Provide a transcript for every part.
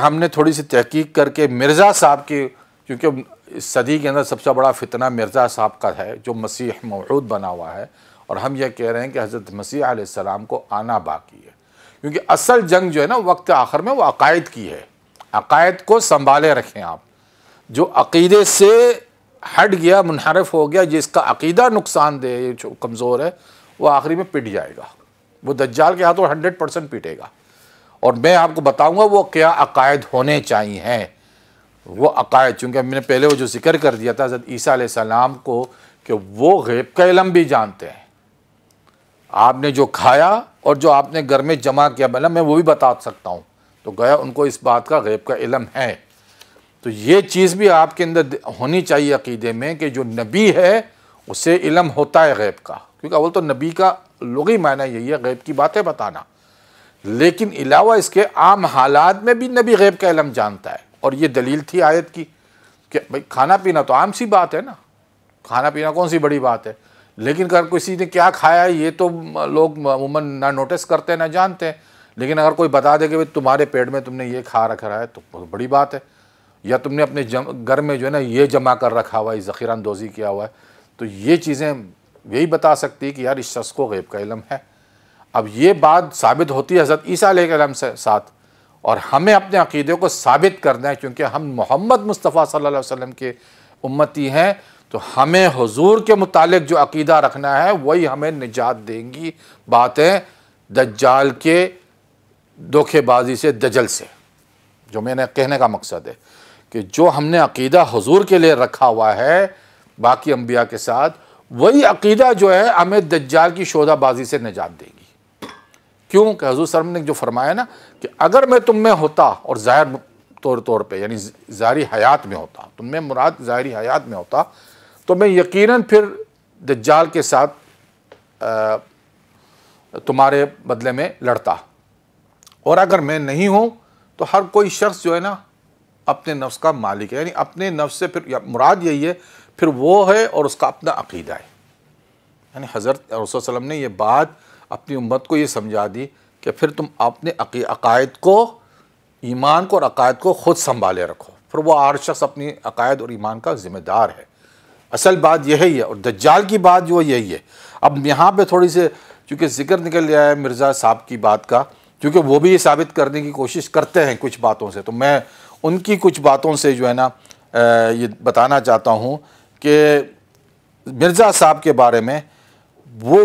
हमने थोड़ी सी तहकीक करके मिर्ज़ा साहब की क्योंकि इस सदी के अंदर सबसे बड़ा फितना मिर्ज़ा साहब का है जो मसीह मवूद बना हुआ है और हम यह कह रहे हैं कि हज़रत मसीह आसमाम को आना बाकी है क्योंकि असल जंग जो है ना वक्त आखिर में वो अकायद की है अकायद को संभाले रखें आप जो अकीदे से हट गया मुनहरफ हो गया जिसका अकीदा नुकसान जो कमज़ोर है वो आखिरी में पिट जाएगा वो दज्जाल के हाथों हंड्रेड परसेंट पिटेगा और मैं आपको बताऊंगा वो क्या अकायद होने चाहिए हैं वो अकायद चूँकि मैंने पहले वो जो जिक्र कर दिया था हजरत ईसी सलाम को कि वो गैब का इलम भी जानते हैं आपने जो खाया और जो आपने घर में जमा किया मतलब मैं वो भी बता सकता हूँ तो गया उनको इस बात का गैब का इलम है तो ये चीज़ भी आपके अंदर होनी चाहिए अकीदे में कि जो नबी है उसे इलम होता है गैब का क्योंकि अवल तो नबी का लोग ही मायना यही है गैब की बातें बताना लेकिन अलावा इसके आम हालात में भी नबी गैब का इलम जानता है और ये दलील थी आयत की कि भाई खाना पीना तो आम सी बात है ना खाना पीना कौन सी बड़ी बात है लेकिन अगर किसी ने क्या खाया है ये तो लोग अमूमन ना नोटिस करते हैं ना जानते हैं लेकिन अगर कोई बता दे कि भाई तुम्हारे पेट में तुमने ये खा रखा है तो बहुत बड़ी बात है या तुमने अपने घर में जो है ना ये जमा कर रखा हुआ है ज़ख़ीरा अंदोज़ी किया हुआ है तो ये चीज़ें यही बता सकती है कि यार इस शख्स को गैब का इलम है अब ये बात साबित होती है हज़रत ईसा आलम से साथ और हमें अपने अकीदे को साबित करना है क्योंकि हम मोहम्मद मुस्तफ़ा सल्ला वसम के उम्मती हैं तो हमें हजूर के मुतालिक जो अकीदा रखना है वही हमें निजात देंगी बातें दज्जाल के धोखेबाजी से दजल से जो मैंने कहने का मकसद है कि जो हमने अकीदा हजूर के लिए रखा हुआ है बाकी अम्बिया के साथ वही अकीदा जो है हमें दज्जाल की शोधाबाजी से निजात देंगी क्यों कि हजूर सरम ने जो फरमाया ना कि अगर मैं तुम में होता और ज़ाहिर तौर तौर पे यानी ज़ाहरी हयात में होता तुम में मुराद ज़ाहरी हयात में होता तो मैं यकीनन फिर दज्जाल के साथ आ, तुम्हारे बदले में लड़ता और अगर मैं नहीं हूँ तो हर कोई शख्स जो है ना अपने नफ्स का मालिक है यानी अपने नफ्स से फिर या, मुराद यही है फिर वो है और उसका अपना अकीदा है यानी हज़रत वसल्लम ने यह बात अपनी उम्मत को ये समझा दी कि फिर तुम अपने अकायद को ईमान को और अकायद को ख़ुद संभाले रखो फिर वो हर शख्स अपनी अकायद और ईमान का ज़िम्मेदार है असल बात यही है और दज्जाल की बात जो यही है अब यहाँ पे थोड़ी से चूँकि जिक्र निकल गया है मिर्ज़ा साहब की बात का क्योंकि वो भी ये साबित करने की कोशिश करते हैं कुछ बातों से तो मैं उनकी कुछ बातों से जो है ना ये बताना चाहता हूँ कि मिर्ज़ा साहब के बारे में वो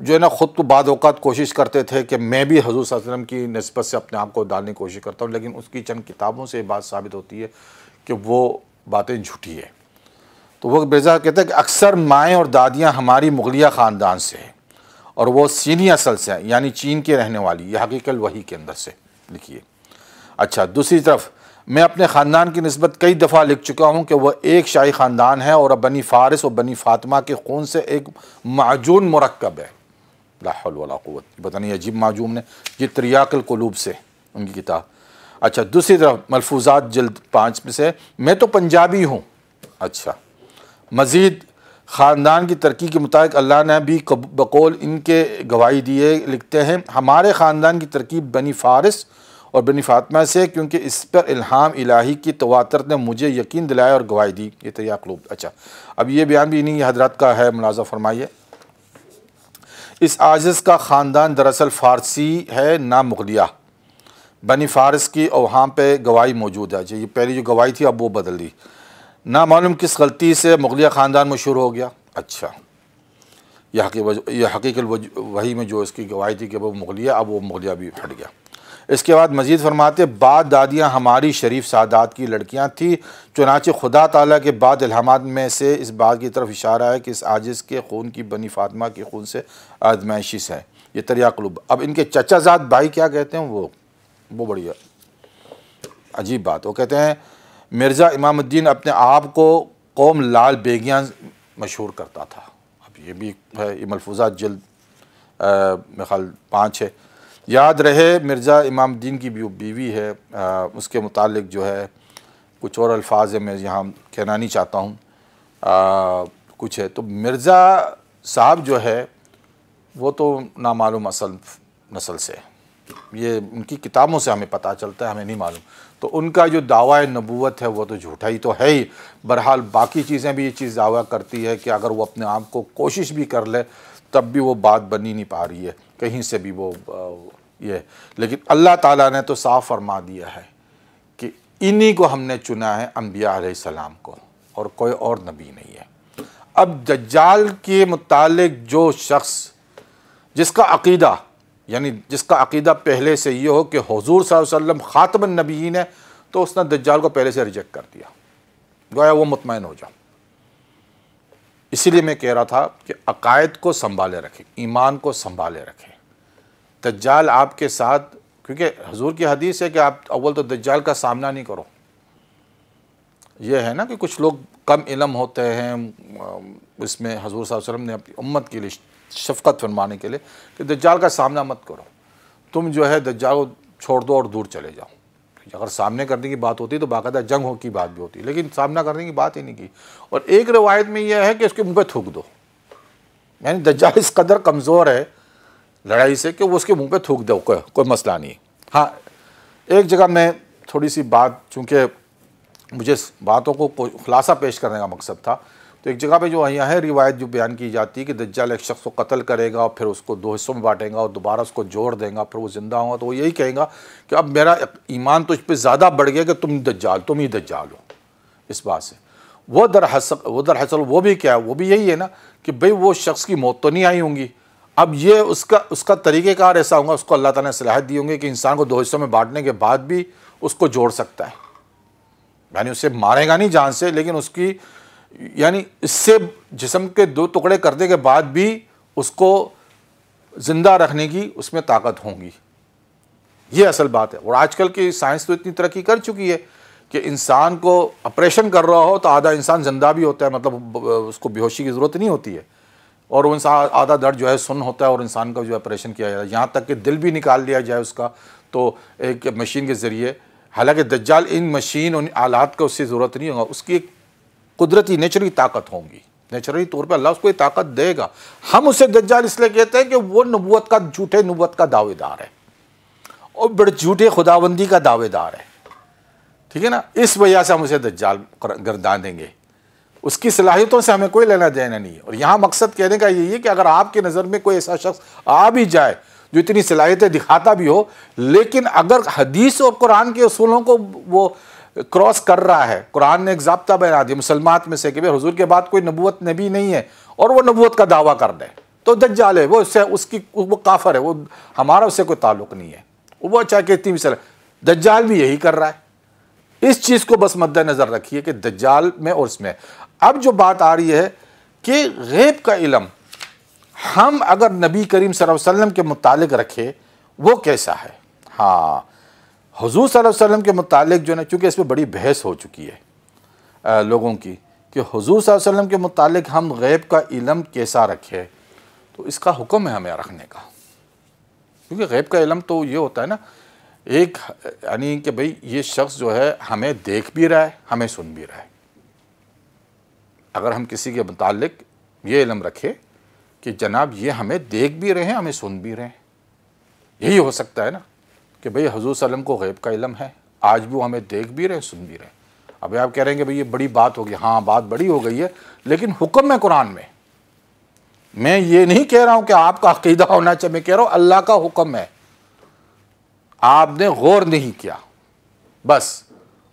जो है ना ख़ुद को बाद अवत कोशिश करते थे कि मैं भी हजूर वसलम की नस्बत से अपने आप को डालने की कोशिश करता हूँ लेकिन उसकी चंद किताबों से ये बात साबित होती है कि वो बातें झूठी है तो वह बेजा कहते हैं कि अक्सर माएँ और दादियाँ हमारी मुगलिया ख़ानदान से हैं और वह सीनी असल से हैं यानी चीन के रहने वाली यह हकीकल वही के अंदर से लिखिए अच्छा दूसरी तरफ मैं अपने ख़ानदान की नस्बत कई दफ़ा लिख चुका हूँ कि वह एक शाही ख़ानदान है और बनी फ़ारस और बनी फ़ातिमा के खून से एक माजून मरकब है लाहौलवालावत बता नहीं अजीब माजूम ने ये त्रियाकल कलूब से उनकी किताब अच्छा दूसरी तरफ मलफूजात जल्द पाँच में से मैं तो पंजाबी हूँ अच्छा मज़ीद ख़ानदान की तरक्की के मुताबिक अल्लाह ने भी बकौल इनके गवाही दिए लिखते हैं हमारे ख़ानदान की तरकीब बनी फारस और बनी फातमा से क्योंकि इस पर इल्हाम इलाही की तवातर ने मुझे यकीन दिलाया और गवाही दी ये तैयार अच्छा अब ये बयान भी इन्हीं हजरात का है मुलाजा फरमाइए इस आजिज़ का ख़ानदान दरअसल फ़ारसी है ना मुगलिया बनी फ़ारस की और वहाँ पर गवाही मौजूद है जी पहली जो गवाही थी अब वो बदल दी ना मालूम किस गलती से मुगलिया ख़ानदान मशहूर हो गया अच्छा यह हकी यह हकीकत वही में जो इसकी गवाही थी कि वो मुगलिया अब वो मुगलिया भी फट गया इसके बाद मजीद फरमाते बाद दादियाँ हमारी शरीफ सादात की लड़कियाँ थी चुनाचे खुदा तला के बाद इलाहाबाद में से इस बात की तरफ इशारा है कि इस आजिज के खून की बनी फातमा के खून से आजमाइशिस है ये तरिया तरियाकलूब अब इनके चचाजात भाई क्या कहते हैं वो वो बढ़िया अजीब बात वो कहते हैं मिर्ज़ा इमामुद्दीन अपने आप को कौम लाल बेगियाँ मशहूर करता था अब ये भी है ये मलफूजा जल्द मेरा ख्याल पाँच है याद रहे मिर्ज़ा इमामद्दीन की भी बीवी है आ, उसके मुतालिक जो है कुछ और अल्फाज है मैं यहाँ कहना नहीं चाहता हूँ कुछ है तो मिर्ज़ा साहब जो है वो तो नामालूम असल नसल से ये उनकी किताबों से हमें पता चलता है हमें नहीं मालूम तो उनका जो दावा नबूत है वो तो झूठा ही तो है ही बहरहाल बाकी चीज़ें भी ये चीज़ दावा करती है कि अगर वो अपने आप को कोशिश भी कर ले तब भी वो बात बनी नहीं पा रही है कहीं से भी वो ये लेकिन अल्लाह ताला ने तो साफ फरमा दिया है कि इन्हीं को हमने चुना है अम्बिया सलाम को और कोई और नबी नहीं है अब दज्जाल के मुतालिक जो शख्स जिसका अकीदा यानी जिसका अकीदा पहले से ये हो कि हजूर वसल्लम ख़ातम नबीन है तो उसने दज्जाल को पहले से रिजेक्ट कर दिया गोया वो मुतमिन हो जाओ इसीलिए मैं कह रहा था कि अकायद को संभाले रखें ईमान को संभाले रखें दज्जाल आपके साथ क्योंकि हजूर की हदीस है कि आप अव्वल तो दज्जाल का सामना नहीं करो यह है ना कि कुछ लोग कम इलम होते हैं इसमें हजूर साहब वसम ने अपनी उम्मत के लिए शफकत फरमाने के लिए कि दज्जाल का सामना मत करो तुम जो है दज्जाल छोड़ दो और दूर चले जाओ अगर सामने करने की बात होती तो बाकायदा जंग हो की बात भी होती लेकिन सामना करने की बात ही नहीं की और एक रिवायत में यह है कि उसके मुंह पे थूक दो यानी दज्जाल इस कदर कमज़ोर है लड़ाई से कि वो उसके मुंह पे थूक दो को, कोई मसला नहीं हाँ एक जगह मैं थोड़ी सी बात चूँकि मुझे बातों को खुलासा पेश करने का मकसद था तो एक जगह पे जो यहाँ रिवायत जो बयान की जाती है कि दज्जाल एक शख्स को कत्ल करेगा और फिर उसको दो हिस्सों में बांटेगा और दोबारा उसको जोड़ देगा फिर वो ज़िंदा होगा तो वो यही कहेगा कि अब मेरा ईमान तो इस पर ज़्यादा बढ़ गया कि तुम दज्जाल तुम ही दज्जाल हो इस बात से वो दरअसल वो दरअसल वो भी क्या है वो भी यही है ना कि भाई वो शख्स की मौत तो नहीं आई होंगी अब ये उसका उसका तरीक़ेकार ऐसा होगा उसको अल्लाह ताला ने सलाहत दी होंगी कि इंसान को दो हिस्सों में बांटने के बाद भी उसको जोड़ सकता है यानी उसे मारेगा नहीं जान से लेकिन उसकी यानी इससे जिसम के दो टुकड़े करने के बाद भी उसको ज़िंदा रखने की उसमें ताकत होगी ये असल बात है और आजकल की साइंस तो इतनी तरक्की कर चुकी है कि इंसान को ऑपरेशन कर रहा हो तो आधा इंसान ज़िंदा भी होता है मतलब उसको बेहोशी की ज़रूरत नहीं होती है और वो इंसान आधा दर्द जो है सुन होता है और इंसान का जो ऑपरेशन किया जाता है यहाँ तक कि दिल भी निकाल लिया जाए उसका तो एक मशीन के ज़रिए हालांकि दज्जाल इन मशीन उन आलात का उससे ज़रूरत नहीं होगा उसकी एक कुदरती नेचुरली ताकत होंगी नेचुरली तौर पर अल्लाह उसको ये ताकत देगा हम उसे दज्जाल इसलिए कहते हैं कि वो नबूत का झूठे नबूत का दावेदार है और बड़े झूठे खुदाबंदी का दावेदार है ठीक है ना इस वजह से हम उसे दज्जाल गर्दान देंगे उसकी सलाहियतों से हमें कोई लेना देना नहीं है और यहाँ मकसद कहने का यही है कि अगर आपकी नज़र में कोई ऐसा शख्स आ भी जाए जो इतनी सलाहियतें दिखाता भी हो लेकिन अगर हदीस और कुरान के असूलों को वो क्रॉस कर रहा है कुरान ने एक जब्ता बना दिया मुसलमान में से कि भाई हजूर के बाद कोई नबूत नबी नहीं है और वो नबूत का दावा कर दे तो दज्जाल है वो उससे उसकी वो काफर है वो हमारा उससे कोई ताल्लुक नहीं है वो चाहे अच्छा कहती मिसल दज्जाल भी यही कर रहा है इस चीज़ को बस मद्दनज़र रखिए कि दज्जाल में और उसमें अब जो बात आ रही है कि गैब का इलम हम अगर नबी करीम वसल्लम के मुतालिक रखें वो कैसा है हाँ हजूर वसल्लम के मतलब जो है ना चूँकि इस पर बड़ी बहस हो चुकी है आ, लोगों की कि हजूर सल्लम के मतलब हम गैब का इलम कैसा रखें तो इसका हुक्म है हमें रखने का क्योंकि गैब का इलम तो ये होता है ना एक यानी कि भाई ये शख्स जो है हमें देख भी रहा है हमें सुन भी रहा है अगर हम किसी के मतलब ये इलम रखे कि जनाब ये हमें देख भी रहे हैं हमें सुन भी रहे हैं यही हो सकता है ना कि भई हजूर सलम को गैब का इलम है आज भी वो हमें देख भी रहे सुन भी रहे अभी आप कह रहे हैं कि भाई ये बड़ी बात हो गई हाँ बात बड़ी हो गई है लेकिन हुक्म है कुरान में मैं ये नहीं कह रहा हूँ कि आपका अकीदा होना चाहिए मैं कह रहा हूँ अल्लाह का हुक्म है आपने गौर नहीं किया बस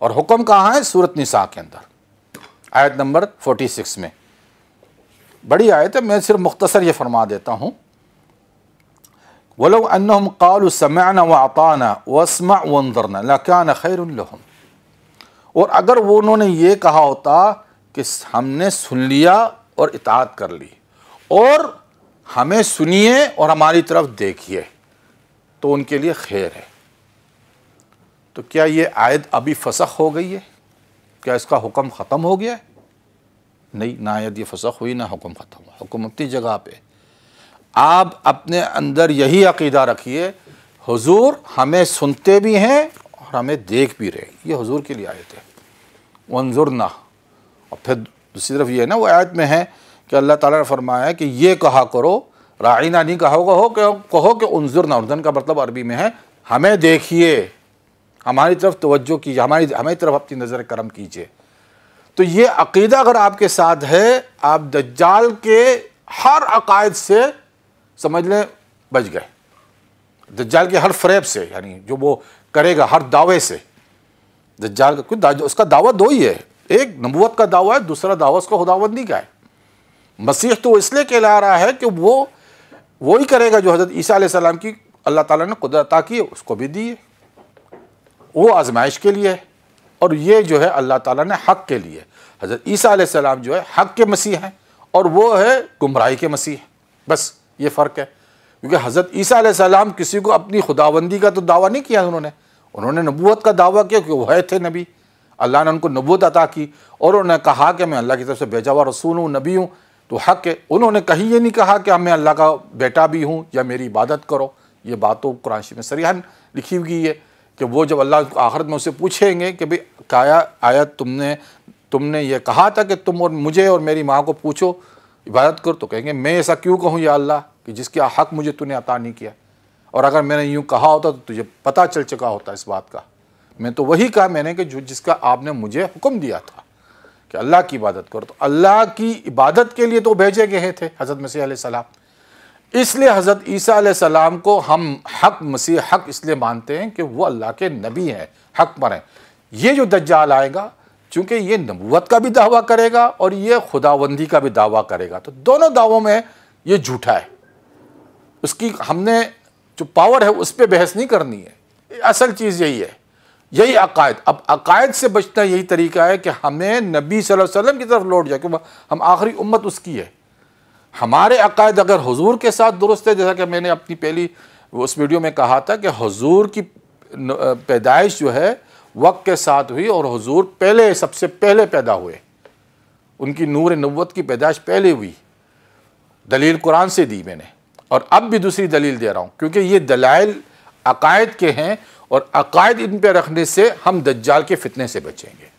और हुक्म कहाँ है सूरत निसा के अंदर आयत नंबर फोर्टी सिक्स में बड़ी आयत है मैं सिर्फ मुख्तसर ये फरमा देता हूँ ولو أنهم قالوا سمعنا وعطانا वसमा वंदरना लकान खैर लहम और अगर वो उन्होंने ये कहा होता कि हमने सुन लिया और इतात कर ली और हमें सुनिए और हमारी तरफ देखिए तो उनके लिए खैर है तो क्या ये आयद अभी फसख हो गई है क्या इसका हुक्म ख़त्म हो गया नहीं ना आयत ये फसख हुई ना हुक्म ख़त्म हुआ हुक्म जगह पे आप अपने अंदर यही अकीदा रखिए हुजूर हमें सुनते भी हैं और हमें देख भी रहे ये हुजूर के लिए आयत है वंजुरना और फिर दूसरी तरफ ये है ना वो आयत में है कि अल्लाह ताला ने फरमाया कि ये कहा करो राइना नहीं कहा होगा हो कि कहो कि उनजुरना उर्दन का मतलब अरबी में है हमें देखिए हमारी तरफ तवज्जो कीजिए हमारी हमारी तरफ अपनी नज़र करम कीजिए तो ये अकीदा अगर आपके साथ है आप दज्जाल के हर अकायद से समझ लें बच गए दज्जाल के हर फ्रेब से यानी जो वो करेगा हर दावे से दज्जाल का कुछ उसका दावा दो ही है एक नबूत का दावा है दूसरा दावा उसका खुदावंदी का है मसीह तो इसलिए कहला रहा है कि वो वो ही करेगा जो हज़रत ईसा सलाम की अल्लाह ताला ने कुदरता की उसको भी दी है वो आजमाइश के लिए है और ये जो है अल्लाह ताला ने हक के लिए हज़रत ईसा सलाम जो है हक के मसीह हैं और वो है गुमराही के मसीह बस ये फ़र्क है क्योंकि हज़रत ईसा किसी को अपनी खुदाबंदी का तो दावा नहीं किया उन्होंने उन्होंने नबूत का दावा किया क्योंकि वह थे नबी अल्लाह ने उनको नबूत अता की और उन्होंने कहा कि मैं अल्लाह की तरफ से भेजा हुआ रसूल हूँ नबी हूँ तो हक है उन्होंने कहीं ये नहीं कहा कि मैं अल्लाह का बेटा भी हूँ या मेरी इबादत करो ये बात तो कुरानशी में सरहन लिखी हुई है कि वो जब अल्लाह आखिरत में उससे पूछेंगे कि भाई काया आया तुमने तुमने ये कहा था कि तुम और मुझे और मेरी माँ को पूछो इबादत कर तो कहेंगे मैं ऐसा क्यों कहूँ या अल्लाह कि जिसके हक मुझे तूने अता नहीं किया और अगर मैंने यूँ कहा होता तो तुझे पता चल चुका होता इस बात का मैं तो वही कहा मैंने कि जो जिसका आपने मुझे हुक्म दिया था कि अल्लाह की इबादत करो तो अल्लाह की इबादत के लिए तो भेजे गए थे हज़रत मसीह सलाम इसलिए हज़रत ईसा सलाम को हम हक मसीह हक इसलिए मानते हैं कि वो अल्लाह के नबी हैं हक पर हैं ये जो दज्जाल आएगा चूंकि ये नबूत का भी दावा करेगा और ये खुदाबंदी का भी दावा करेगा तो दोनों दावों में ये झूठा है उसकी हमने जो पावर है उस पर बहस नहीं करनी है असल चीज़ यही है यही अकायद अब अकायद से बचना यही तरीका है कि हमें नबी सल्लल्लाहु अलैहि वसल्लम की तरफ लौट जाए क्योंकि हम आखिरी उम्मत उसकी है हमारे अकायद अगर हजूर के साथ दुरुस्त है जैसा कि मैंने अपनी पहली उस वीडियो में कहा था कि हजूर की पैदाइश जो है वक्त के साथ हुई और हुजूर पहले सबसे पहले पैदा हुए उनकी नूर नवत की पैदाइश पहले हुई दलील कुरान से दी मैंने और अब भी दूसरी दलील दे रहा हूँ क्योंकि ये दलाइल अकायद के हैं और अकायद इन पर रखने से हम दज्जाल के फितने से बचेंगे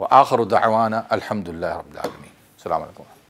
व आखर दावाना अलहमदिल्ला